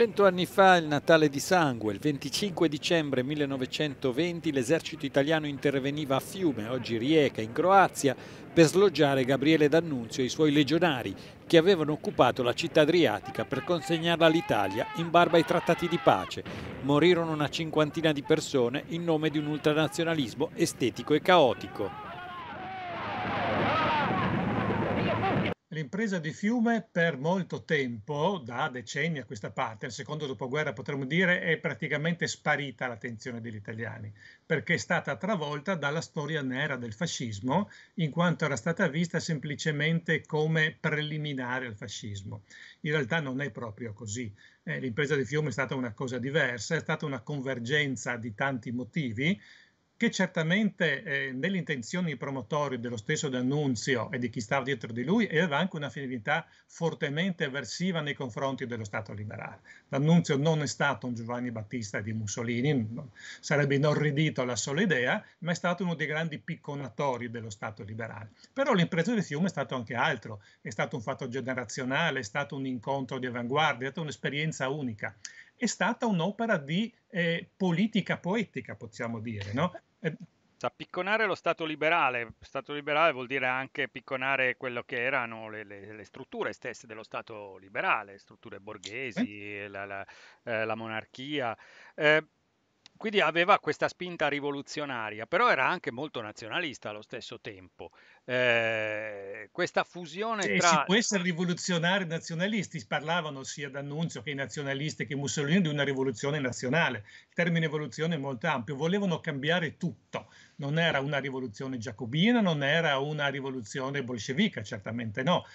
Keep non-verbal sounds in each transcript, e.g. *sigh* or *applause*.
Cento anni fa il Natale di sangue, il 25 dicembre 1920 l'esercito italiano interveniva a Fiume, oggi Rijeka, in Croazia, per sloggiare Gabriele D'Annunzio e i suoi legionari che avevano occupato la città adriatica per consegnarla all'Italia in barba ai trattati di pace. Morirono una cinquantina di persone in nome di un ultranazionalismo estetico e caotico. L'impresa di Fiume per molto tempo, da decenni a questa parte, al secondo dopoguerra potremmo dire, è praticamente sparita l'attenzione degli italiani, perché è stata travolta dalla storia nera del fascismo, in quanto era stata vista semplicemente come preliminare al fascismo. In realtà non è proprio così. Eh, l'impresa di Fiume è stata una cosa diversa, è stata una convergenza di tanti motivi che certamente eh, nelle intenzioni promotorie dello stesso D'Annunzio e di chi stava dietro di lui aveva anche una finalità fortemente avversiva nei confronti dello Stato liberale. D'Annunzio non è stato un Giovanni Battista di Mussolini, sarebbe inorridito la sola idea, ma è stato uno dei grandi picconatori dello Stato liberale. Però l'impresa di fiume è stato anche altro, è stato un fatto generazionale, è stato un incontro di avanguardia, è stata un'esperienza unica è stata un'opera di eh, politica poetica, possiamo dire, no? Eh, Sa picconare lo Stato liberale, Stato liberale vuol dire anche picconare quello che erano le, le, le strutture stesse dello Stato liberale, strutture borghesi, eh? la, la, eh, la, monarchia. Eh, quindi aveva questa spinta rivoluzionaria, però era anche molto nazionalista allo stesso tempo. Eh, questa fusione cioè, tra... Si può essere rivoluzionari nazionalisti, parlavano sia D'Annunzio che i nazionalisti che Mussolini di una rivoluzione nazionale. Il termine rivoluzione è molto ampio, volevano cambiare tutto. Non era una rivoluzione giacobina, non era una rivoluzione bolscevica, certamente no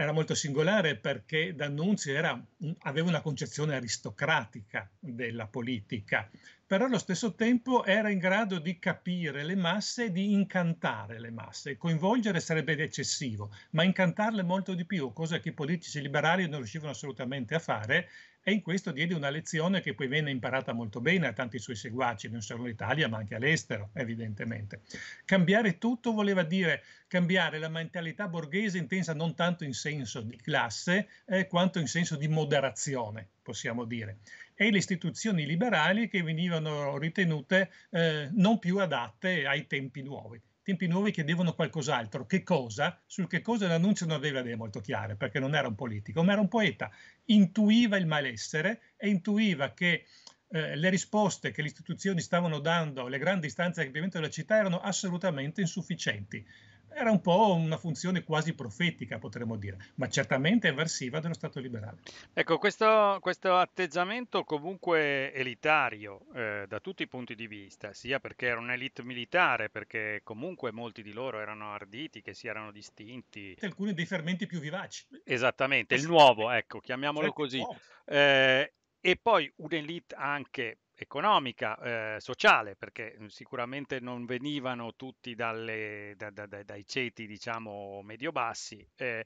era molto singolare perché D'Annunzio era, aveva una concezione aristocratica della politica, però allo stesso tempo era in grado di capire le masse e di incantare le masse. Coinvolgere sarebbe eccessivo, ma incantarle molto di più, cosa che i politici liberali non riuscivano assolutamente a fare, e in questo diede una lezione che poi venne imparata molto bene a tanti suoi seguaci, non solo in Italia ma anche all'estero, evidentemente. Cambiare tutto voleva dire cambiare la mentalità borghese intesa non tanto in senso di classe, eh, quanto in senso di moderazione possiamo dire, e le istituzioni liberali che venivano ritenute eh, non più adatte ai tempi nuovi. Tempi nuovi chiedevano qualcos'altro, che cosa? Sul che cosa l'annuncio non aveva idee molto chiare, perché non era un politico, ma era un poeta. Intuiva il malessere e intuiva che eh, le risposte che le istituzioni stavano dando le grandi istanze di cambiamento della città erano assolutamente insufficienti era un po' una funzione quasi profetica, potremmo dire, ma certamente avversiva dello Stato liberale. Ecco, questo, questo atteggiamento comunque elitario eh, da tutti i punti di vista, sia perché era un'elite militare, perché comunque molti di loro erano arditi, che si erano distinti. Alcuni dei fermenti più vivaci. Esattamente, il nuovo, ecco, chiamiamolo certo, così. Eh, e poi un'elite anche economica, eh, sociale, perché mm, sicuramente non venivano tutti dalle, da, da, dai ceti diciamo medio-bassi. Eh,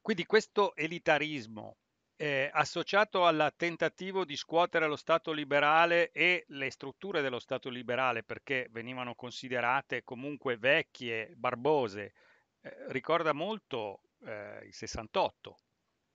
quindi questo elitarismo eh, associato al tentativo di scuotere lo Stato liberale e le strutture dello Stato liberale, perché venivano considerate comunque vecchie, barbose, eh, ricorda molto eh, il 68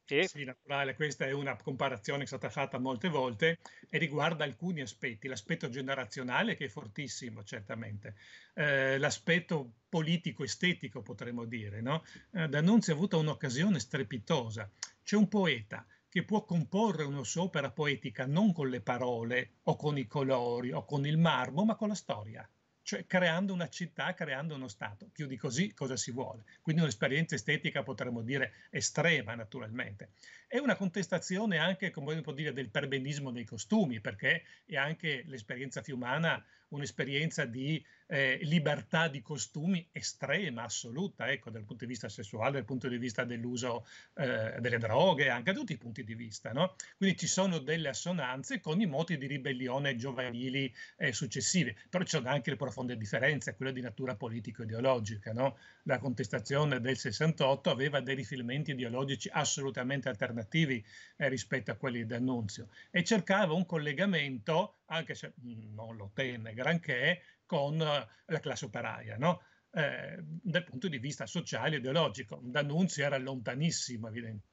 e... Sì, naturale, questa è una comparazione che è stata fatta molte volte e riguarda alcuni aspetti, l'aspetto generazionale che è fortissimo certamente, eh, l'aspetto politico-estetico potremmo dire. No? Eh, D'Annunzio ha avuto un'occasione strepitosa, c'è un poeta che può comporre una sua opera poetica non con le parole o con i colori o con il marmo, ma con la storia cioè creando una città, creando uno Stato. Più di così cosa si vuole? Quindi un'esperienza estetica potremmo dire estrema naturalmente. È una contestazione anche, come si può dire, del perbenismo dei costumi, perché è anche l'esperienza fiumana un'esperienza di eh, libertà di costumi estrema, assoluta, ecco, dal punto di vista sessuale, dal punto di vista dell'uso eh, delle droghe, anche da tutti i punti di vista. No? Quindi ci sono delle assonanze con i moti di ribellione giovanili eh, successivi, però ci sono anche le profonde differenze, quelle di natura politico-ideologica. No? La contestazione del 68 aveva dei riferimenti ideologici assolutamente alternativi eh, rispetto a quelli di Annunzio e cercava un collegamento anche se mhmm, non lo tenne granché, con eh, la classe operaia, no? eh, dal punto di vista sociale e ideologico. D'Annunzio era lontanissimo, evidentemente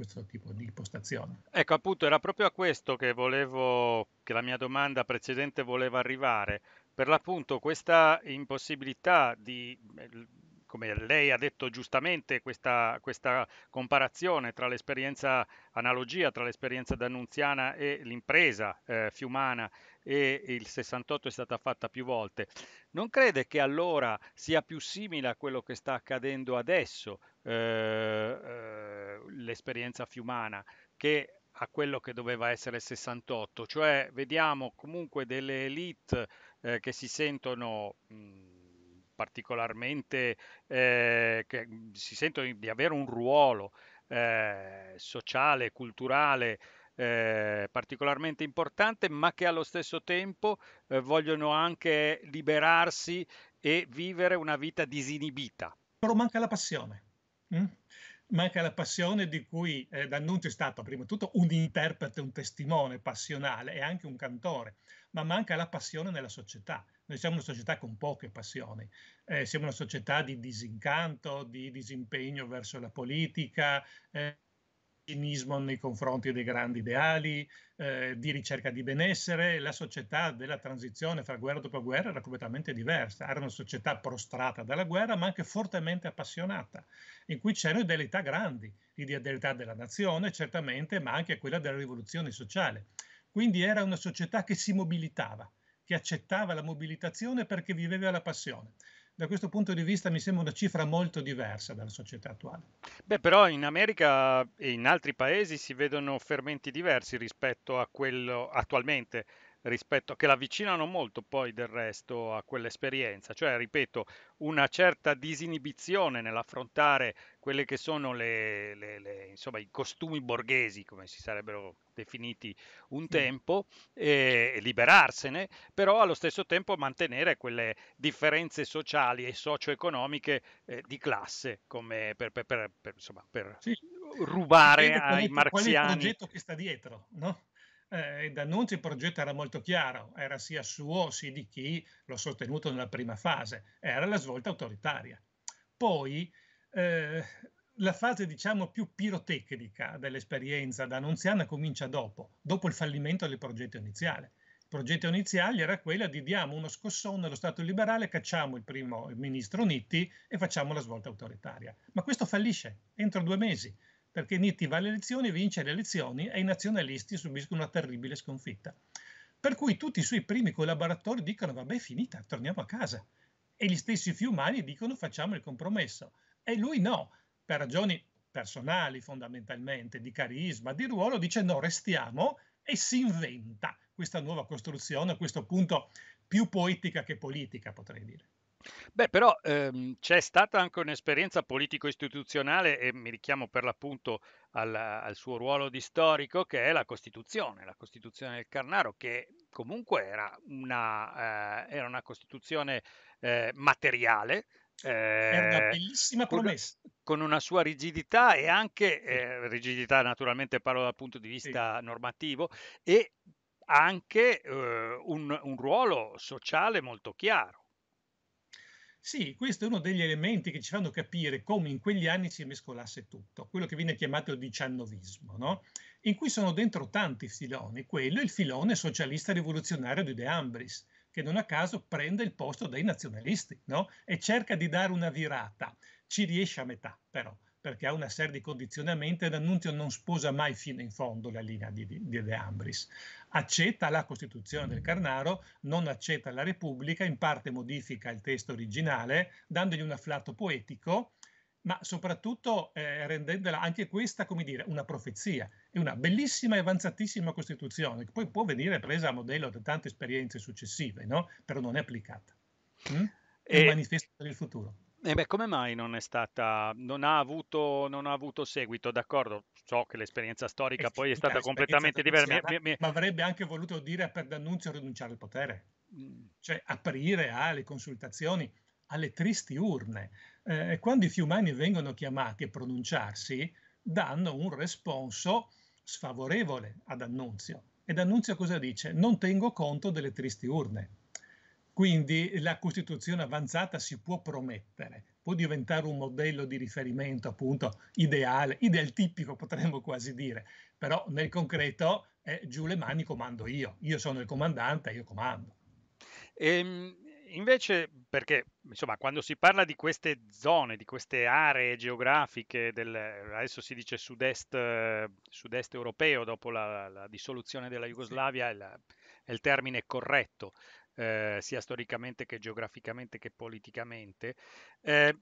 questo tipo di impostazione. Ecco, appunto, era proprio a questo che volevo, che la mia domanda precedente voleva arrivare. Per l'appunto, questa impossibilità di eh, come lei ha detto giustamente, questa, questa comparazione tra l'esperienza, analogia tra l'esperienza d'Annunziana e l'impresa eh, fiumana e il 68 è stata fatta più volte. Non crede che allora sia più simile a quello che sta accadendo adesso eh, eh, l'esperienza fiumana che a quello che doveva essere il 68, cioè vediamo comunque delle elite eh, che si sentono mh, particolarmente eh, che mhmm, si sentono di avere un ruolo eh, sociale, culturale eh, particolarmente importante, ma che allo stesso tempo eh, vogliono anche liberarsi e vivere una vita disinibita. Però manca la passione. Mm? manca la passione di cui eh, D'Annunzio è stato prima di tutto un interprete, un testimone passionale e anche un cantore, ma manca la passione nella società, noi siamo una società con poche passioni, eh, siamo una società di disincanto, di disimpegno verso la politica. Eh, cinismo nei confronti dei grandi ideali, eh, di ricerca di benessere, la società della transizione fra guerra e dopo guerra era completamente diversa, era una società prostrata dalla guerra ma anche fortemente appassionata, in cui c'erano idealità grandi, l'idealità della nazione certamente, ma anche quella della rivoluzione sociale. Quindi era una società che si mobilitava, che accettava la mobilitazione perché viveva la passione. Da questo punto di vista mi sembra una cifra molto diversa dalla società attuale. Beh, però in America e in altri paesi si vedono fermenti diversi rispetto a quello attualmente rispetto, che l'avvicinano molto poi del resto a quell'esperienza, cioè ripeto una certa disinibizione nell'affrontare quelle che sono le, le, le, insomma, i costumi borghesi, come si sarebbero definiti un mm. tempo, e liberarsene, però allo stesso tempo mantenere quelle differenze sociali e socio-economiche eh, di classe, come per, per, per, per insomma, sì. rubare ai marziani. Qual è il progetto che sta dietro, no? eh, D'Annunzi il progetto era molto chiaro, era sia suo sia di chi l'ho sostenuto nella prima fase, era la svolta autoritaria. Poi eh, la fase diciamo più pirotecnica dell'esperienza d'annunziana comincia dopo, dopo il fallimento del progetto iniziale. Il progetto iniziale era quello di diamo uno scossone allo Stato liberale, cacciamo il primo ministro Nitti e facciamo la svolta autoritaria. Ma questo fallisce entro due mesi perché Nitti va alle elezioni, vince le elezioni e i nazionalisti subiscono una terribile sconfitta. Per cui tutti i suoi primi collaboratori dicono vabbè è finita, torniamo a casa. E gli stessi fiumani dicono facciamo il compromesso. E lui no, per ragioni personali fondamentalmente, di carisma, di ruolo, dice no, restiamo e si inventa questa nuova costruzione, a questo punto più poetica che politica potrei dire. Beh, però ehm, c'è stata anche un'esperienza politico-istituzionale e mi richiamo per l'appunto al, al, suo ruolo di storico che è la Costituzione, la Costituzione del Carnaro che comunque era una, eh, era una Costituzione eh, materiale. Eh, era una eh, bellissima promessa. Con una sua rigidità e anche, eh, rigidità naturalmente parlo dal punto di vista sì. normativo, e anche eh, un, un ruolo sociale molto chiaro sì, questo è uno degli elementi che ci fanno capire come in quegli anni si mescolasse tutto, quello che viene chiamato il diciannovismo, no? in cui sono dentro tanti filoni. Quello è il filone socialista rivoluzionario di De Ambris, che non a caso prende il posto dei nazionalisti no? e cerca di dare una virata. Ci riesce a metà, però perché ha una serie di condizionamenti e D'Annunzio non sposa mai fino in fondo la linea di, di De Ambris. Accetta la Costituzione del Carnaro, non accetta la Repubblica, in parte modifica il testo originale, dandogli un afflato poetico, ma soprattutto eh, rendendola anche questa, come dire, una profezia. È una bellissima e avanzatissima Costituzione, che poi può venire presa a modello da tante esperienze successive, no? però non è applicata. Mm? È e... un manifesto per il futuro. E beh, come mai non è stata, non ha avuto, non ha avuto seguito? D'accordo, so che l'esperienza storica è poi è stata cioè, completamente diversa. Mi, mi... Ma avrebbe anche voluto dire per D'Annunzio rinunciare al potere, cioè aprire alle consultazioni, alle tristi urne. Eh, quando i fiumani vengono chiamati a pronunciarsi, danno un responso sfavorevole ad Annunzio. E D'Annunzio cosa dice? Non tengo conto delle tristi urne. Quindi la Costituzione avanzata si può promettere, può diventare un modello di riferimento appunto ideale, ideal tipico potremmo quasi dire, però nel concreto eh, giù le mani comando io, io sono il comandante, io comando. Ehm, invece, perché insomma, quando si parla di queste zone, di queste aree geografiche, del, adesso si dice sud-est, sud-est europeo dopo la, la dissoluzione della Jugoslavia, sì. è, la, è, il termine corretto eh, sia storicamente che geograficamente che politicamente. Eh,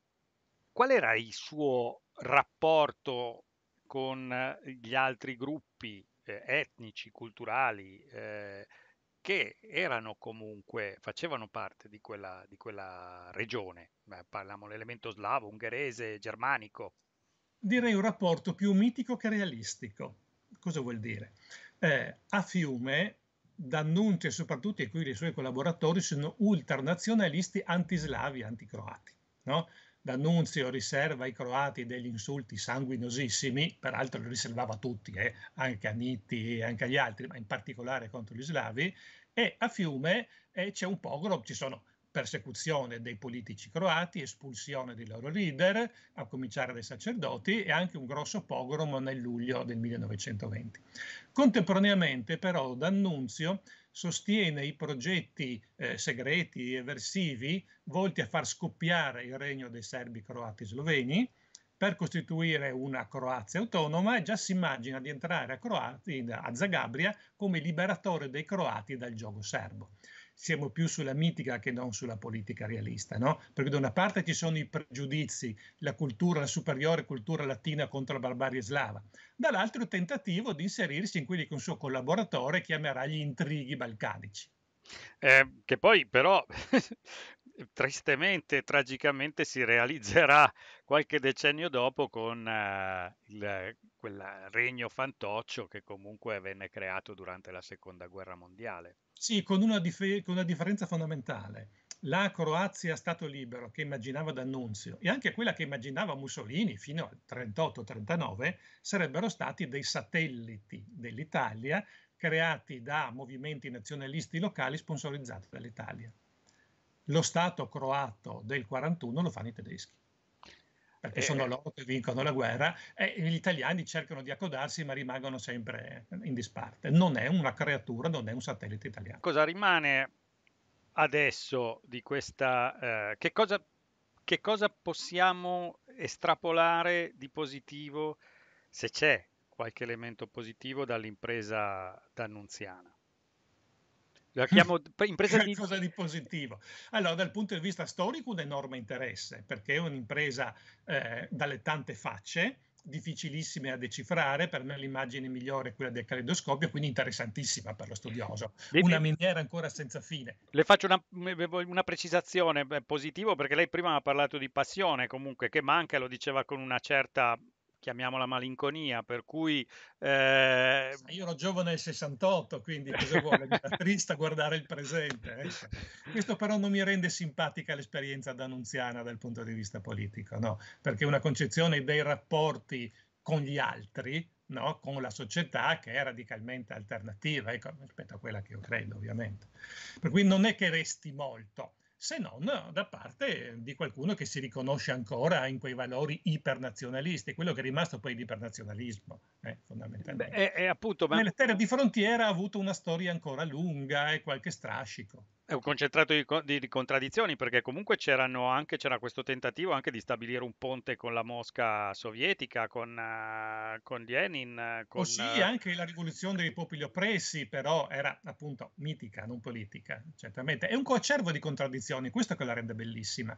qual era il suo rapporto con gli altri gruppi eh, etnici, culturali, eh, che erano comunque, facevano parte di quella, di quella regione? Beh, parliamo dell'elemento slavo, ungherese, germanico. Direi un rapporto più mitico che realistico. Cosa vuol dire? Eh, a Fiume D'Annunzio e soprattutto e qui i suoi collaboratori sono ultranazionalisti antislavi, anticroati. No? D'Annunzio riserva ai croati degli insulti sanguinosissimi, peraltro li riservava a tutti, eh? anche a Nitti e anche agli altri, ma in particolare contro gli slavi, e a Fiume eh, c'è un pogrom, ci sono persecuzione dei politici croati, espulsione dei loro leader, a cominciare dai sacerdoti, e anche un grosso pogrom nel luglio del 1920. Contemporaneamente, però, D'Annunzio sostiene i progetti eh, segreti e eversivi volti a far scoppiare il regno dei serbi croati sloveni per costituire una Croazia autonoma, e già si immagina di entrare a, Croati, a Zagabria come liberatore dei croati dal gioco serbo. Siamo più sulla mitica che non sulla politica realista, no? Perché da una parte ci sono i pregiudizi, la cultura, la superiore cultura latina contro la barbarie slava, dall'altro il tentativo di inserirsi in quelli che un suo collaboratore chiamerà gli intrighi balcanici. Eh, che poi però *laughs* tristemente e tragicamente si realizzerà *laughs* qualche decennio dopo con eh, il, quel regno fantoccio che comunque venne creato durante la seconda guerra mondiale. Sì, con una, dif- con una differenza fondamentale. La Croazia Stato libero che immaginava D'Annunzio e anche quella che immaginava Mussolini fino al 38-39 sarebbero stati dei satelliti dell'Italia creati da movimenti nazionalisti locali sponsorizzati dall'Italia lo Stato croato del 41 lo fanno i tedeschi perché sono eh. loro che vincono la guerra e gli italiani cercano di accodarsi ma rimangono sempre in disparte. Non è una creatura, non è un satellite italiano. Cosa rimane adesso di questa... Eh, che, cosa, che, cosa, possiamo estrapolare di positivo, se c'è qualche elemento positivo, dall'impresa d'Annunziana? La chiamo impresa *laughs* di... Cosa di positivo? Allora, dal punto di vista storico, un enorme interesse, perché è un'impresa eh, dalle tante facce, difficilissime da decifrare, per me l'immagine migliore è quella del caleidoscopio, quindi interessantissima per lo studioso. Devi... Una miniera ancora senza fine. Le faccio una, una precisazione positiva perché lei prima ha parlato di passione comunque che manca, lo diceva con una certa chiamiamola malinconia, per cui... Eh... Io ero giovane nel 68, quindi cosa vuole? Mi fa triste guardare il presente. Ecco. Questo però non mi rende simpatica l'esperienza d'annunziana dal punto di vista politico, no? perché una concezione dei rapporti con gli altri, no? con la società che è radicalmente alternativa ecco, rispetto a quella che io credo ovviamente. Per cui non è che resti molto se non da parte di qualcuno che si riconosce ancora in quei valori ipernazionalisti, quello che è rimasto poi l'ipernazionalismo, eh, fondamentalmente. Beh, è, è appunto, ma... Nella terra di frontiera ha avuto una storia ancora lunga e qualche strascico è un concentrato di, di, di, contraddizioni perché comunque anche, c'era questo tentativo anche di stabilire un ponte con la Mosca sovietica, con, uh, con Lenin. Oh, con, oh sì, uh... anche la rivoluzione dei popoli oppressi però era appunto mitica, non politica, certamente. È un coacervo di contraddizioni, questo che la rende bellissima.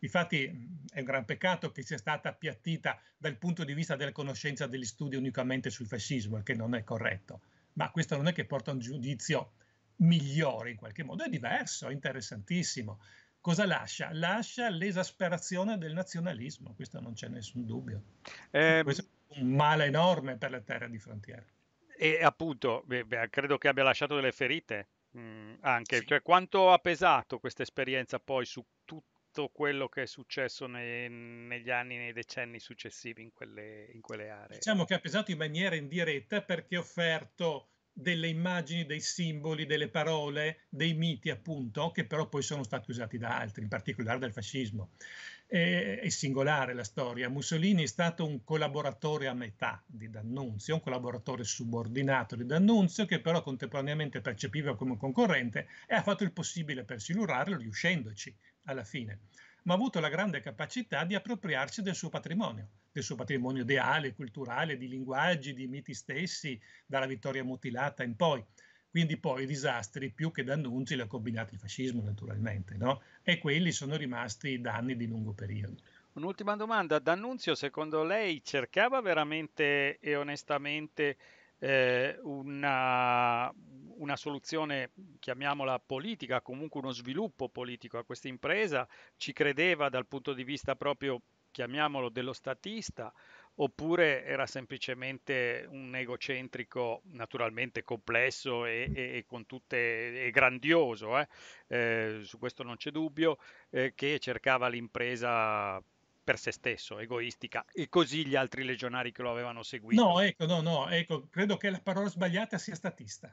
Infatti mm, è un gran peccato che sia stata appiattita dal punto di vista della conoscenza degli studi unicamente sul fascismo, il che non è corretto. Ma questo non è che porta a un giudizio migliore in qualche modo, è diverso, è interessantissimo. Cosa lascia? Lascia l'esasperazione del nazionalismo, questo non c'è nessun dubbio. Eh, questo è un male enorme per le terre di frontiera. E appunto, beh, credo che abbia lasciato delle ferite mh, mm, anche, sì. cioè quanto ha pesato questa esperienza poi su tutto quello che è successo nei, negli anni, nei decenni successivi in quelle, in quelle, aree? Diciamo che ha pesato in maniera indiretta perché ha offerto delle immagini, dei simboli, delle parole, dei miti appunto, che però poi sono stati usati da altri, in particolare dal fascismo. E, è singolare la storia. Mussolini è stato un collaboratore a metà di D'Annunzio, un collaboratore subordinato di D'Annunzio, che però contemporaneamente percepiva come un concorrente e ha fatto il possibile per silurarlo, riuscendoci alla fine, ma ha avuto la grande capacità di appropriarsi del suo patrimonio del suo patrimonio ideale, culturale, di linguaggi, di miti stessi, dalla vittoria mutilata in poi. Quindi poi i disastri più che d'annunci li ha combinati il fascismo naturalmente, no? e quelli sono rimasti danni di lungo periodo. Un'ultima domanda, D'Annunzio secondo lei cercava veramente e onestamente eh, una, una, soluzione, chiamiamola politica, comunque uno sviluppo politico a questa impresa, ci credeva dal punto di vista proprio chiamiamolo dello statista, oppure era semplicemente un egocentrico naturalmente complesso e, e, e, tutte, e grandioso, eh? Eh, su questo non c'è dubbio, eh, che cercava l'impresa per se stesso, egoistica, e così gli altri legionari che lo avevano seguito. No, ecco, no, no, ecco, credo che la parola sbagliata sia statista.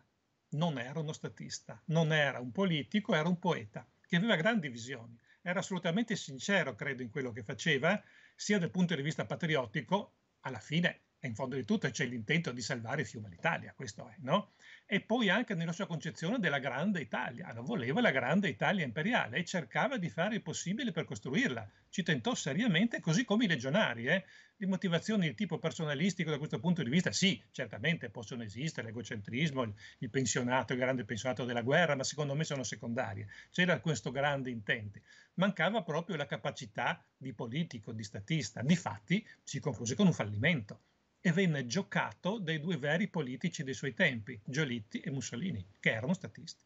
Non era uno statista, non era un politico, era un poeta che aveva grandi visioni era assolutamente sincero, credo, in quello che faceva, sia dal punto di vista patriottico, alla fine e in fondo di tutto c'è l'intento di salvare Fiume l'Italia, questo è, no? E poi anche nella sua concezione della grande Italia, ah, non voleva la grande Italia imperiale e cercava di fare il possibile per costruirla, ci tentò seriamente, così come i legionari, eh? Le motivazioni di tipo personalistico da questo punto di vista, sì, certamente possono esistere, l'egocentrismo, il pensionato, il grande pensionato della guerra, ma secondo me sono secondarie, c'era questo grande intento, mancava proprio la capacità di politico, di statista, di fatti si concluse con un fallimento e venne giocato dai due veri politici dei suoi tempi, Giolitti e Mussolini, che erano statisti.